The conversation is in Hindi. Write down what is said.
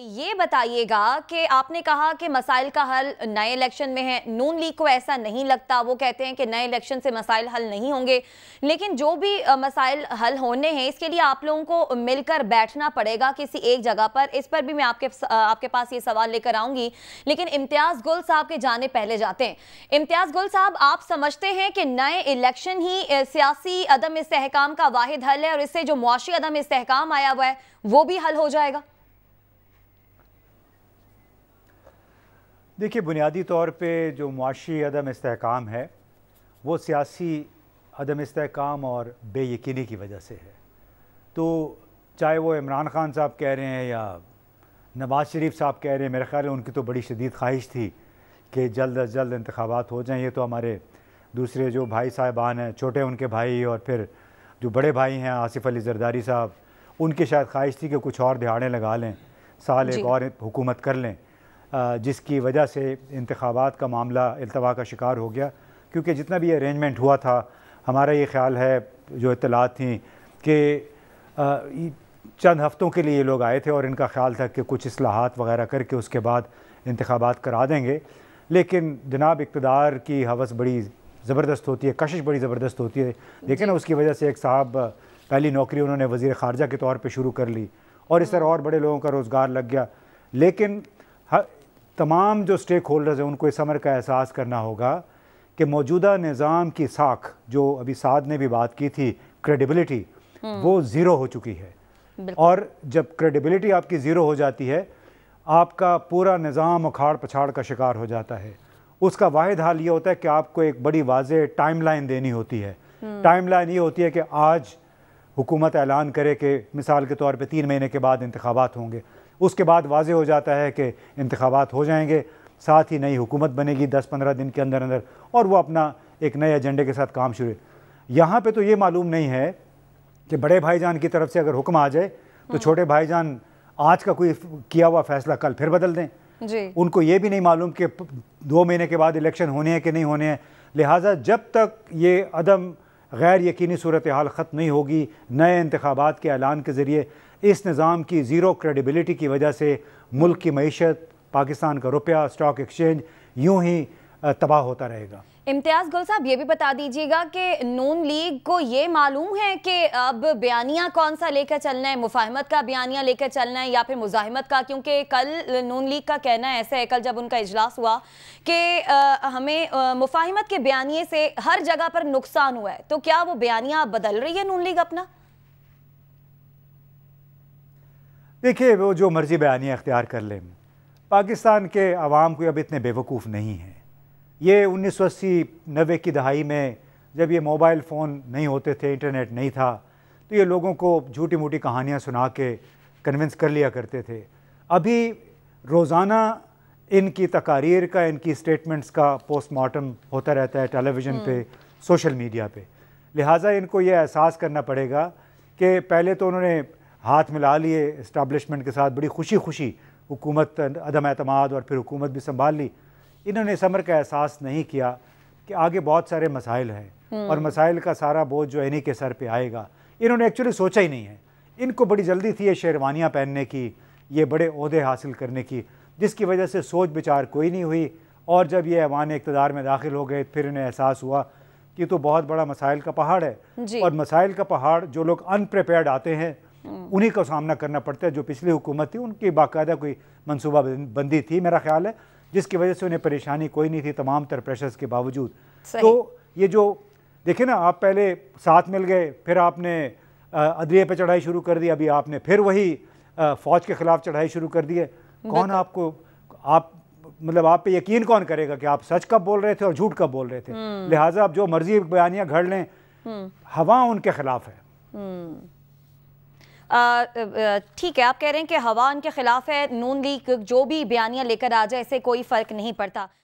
ये बताइएगा कि आपने कहा कि मसाइल का हल नए इलेक्शन में है नून लीग को ऐसा नहीं लगता वो कहते हैं कि नए इलेक्शन से मसाइल हल नहीं होंगे लेकिन जो भी मसाइल हल होने हैं इसके लिए आप लोगों को मिलकर बैठना पड़ेगा किसी एक जगह पर इस पर भी मैं आपके आपके पास ये सवाल लेकर आऊंगी लेकिन इम्तियाज़ गुल साहब के जाने पहले जाते हैं इम्तियाज़ गुल साहब आप समझते हैं कि नए इलेक्शन ही सियासी अदम इसकाम का वाहिद हल है और इससे जो मुआशी अदम इसकाम आया हुआ है वो भी हल हो जाएगा देखिए बुनियादी तौर पर जो मुआशी अदम इसकाम है वो सियासी अदम इसकाम और बेयकनी की वजह से है तो चाहे वो इमरान खान साहब कह रहे हैं या नवाज शरीफ साहब कह रहे हैं मेरे ख्याल उनकी तो बड़ी शदीद ख्वाहिश थी कि जल्द अज जल्द इंतबात हो जाएँ ये तो हमारे दूसरे जो भाई साहबान हैं छोटे उनके भाई और फिर जो बड़े भाई हैं आसिफ अली जरदारी साहब उनकी शायद ख्वाहिश थी कि कुछ और दिहाड़े लगा लें साल एक और हुकूमत कर लें जिसकी वजह से इंतबात का मामला अल्तवा का शिकार हो गया क्योंकि जितना भी अरेंजमेंट हुआ था हमारा ये ख्याल है जो इतलात थी कि चंद हफ़्तों के लिए ये लोग आए थे और इनका ख्याल था कि कुछ असलाहत वगैरह करके उसके बाद इंतबात करा देंगे लेकिन जनाब इकतदार की हवस बड़ी ज़बरदस्त होती है कशिश बड़ी ज़बरदस्त होती है लेकिन ना उसकी वजह से एक साहब पहली नौकरी उन्होंने वज़ी ख़ारजा के तौर पर शुरू कर ली और इस तरह और बड़े लोगों का रोज़गार लग गया लेकिन तमाम जो स्टेक होल्डर्स हैं उनको इस समर का एहसास करना होगा कि मौजूदा निज़ाम की साख जो अभी साध ने भी बात की थी क्रेडिबिलिटी हम्म। वो ज़ीरो हो चुकी है और जब क्रेडिबिलिटी आपकी ज़ीरो हो जाती है आपका पूरा निज़ाम उखाड़ पछाड़ का शिकार हो जाता है उसका वाद हाल ये होता है कि आपको एक बड़ी वाज टाइमलाइन देनी होती है टाइमलाइन हम्म। ये होती है कि आज हुकूमत ऐलान करे कि मिसाल के तौर पे तीन महीने के बाद इंतबात होंगे उसके बाद वाजे हो जाता है कि इंतबात हो जाएंगे साथ ही नई हुकूमत बनेगी दस पंद्रह दिन के अंदर अंदर और वह अपना एक नए एजेंडे के साथ काम शुरू यहाँ पर तो ये मालूम नहीं है कि बड़े भाईजान की तरफ से अगर हुक्म आ जाए तो हाँ। छोटे भाईजान आज का कोई किया हुआ फैसला कल फिर बदल दें जी। उनको ये भी नहीं मालूम कि दो महीने के बाद इलेक्शन होने हैं कि नहीं होने हैं लिहाजा जब तक ये अदम गैर यकीनी सूरत हाल ख़त्म नहीं होगी नए इंतबात के ऐलान के ज़रिए इस निज़ाम की ज़ीरो क्रेडिबिलिटी की वजह से मुल्क की मीशत पाकिस्तान का रुपया स्टॉक एक्सचेंज यूँ ही तबाह होता रहेगा इम्तियाज़ गुल साहब ये भी बता दीजिएगा कि नून लीग को ये मालूम है कि अब बयानिया कौन सा लेकर चलना है मुफाहमत का बयानिया लेकर चलना है या फिर मुजाहमत का क्योंकि कल नून लीग का कहना ऐसा है कल जब उनका इजलास हुआ कि हमें मुफाहमत के बयानिए से हर जगह पर नुकसान हुआ है तो क्या वो बयानिया बदल रही है नून लीग अपना देखिए वो जो मर्जी बयानिया अख्तियार कर ले पाकिस्तान के अवाम को अब इतने बेवकूफ़ नहीं है ये उन्नीस सौ अस्सी नब्बे की दहाई में जब ये मोबाइल फ़ोन नहीं होते थे इंटरनेट नहीं था तो ये लोगों को झूठी मूठी कहानियाँ सुना के कन्विंस कर लिया करते थे अभी रोज़ाना इनकी तकारीर का इनकी स्टेटमेंट्स का पोस्टमार्टम होता रहता है टेलीविज़न हम्म। पे सोशल मीडिया पे लिहाजा इनको ये एहसास करना पड़ेगा कि पहले तो उन्होंने हाथ मिला लिए इस्टबलिशमेंट के साथ बड़ी खुशी खुशी हुकूमत अदम अतमाद और फिर हुकूमत भी संभाल ली इन्होंने इस अमर का एहसास नहीं किया कि आगे बहुत सारे मसाइल हैं हम्म। और मसाइल का सारा बोझ जो इन्हीं के सर पे आएगा इन्होंने एक्चुअली सोचा ही नहीं है इनको बड़ी जल्दी थी ये शेरवानियाँ पहनने की ये बड़े अहदे हासिल करने की जिसकी वजह से सोच विचार कोई नहीं हुई और जब ये अवान इकतदार में दाखिल हो गए फिर इन्हें एहसास हुआ कि तो बहुत बड़ा मसाइल का पहाड़ है और मसाइल का पहाड़ जो लोग अनप्रिपेयर्ड आते हैं हम्म। उन्हीं का सामना करना पड़ता है जो पिछली हुकूमत थी उनकी बाकायदा कोई मनसूबा बंदी थी मेरा ख्याल है जिसकी वजह से उन्हें परेशानी कोई नहीं थी तमाम तर प्रेशर्स के बावजूद तो ये जो देखिए ना आप पहले साथ मिल गए फिर आपने अदलिया पे चढ़ाई शुरू कर दी अभी आपने फिर वही फ़ौज के ख़िलाफ़ चढ़ाई शुरू कर दी है कौन आपको आप मतलब आप पे यकीन कौन करेगा कि आप सच कब बोल रहे थे और झूठ कब बोल रहे थे हम्म। लिहाजा आप जो मर्जी बयानियाँ घड़ लें हम्म। हवा उनके ख़िलाफ़ है हम्म। ठीक है आप कह रहे हैं कि हवा उनके खिलाफ है नून लीग जो भी बयानियां लेकर आ जाए इससे कोई फर्क नहीं पड़ता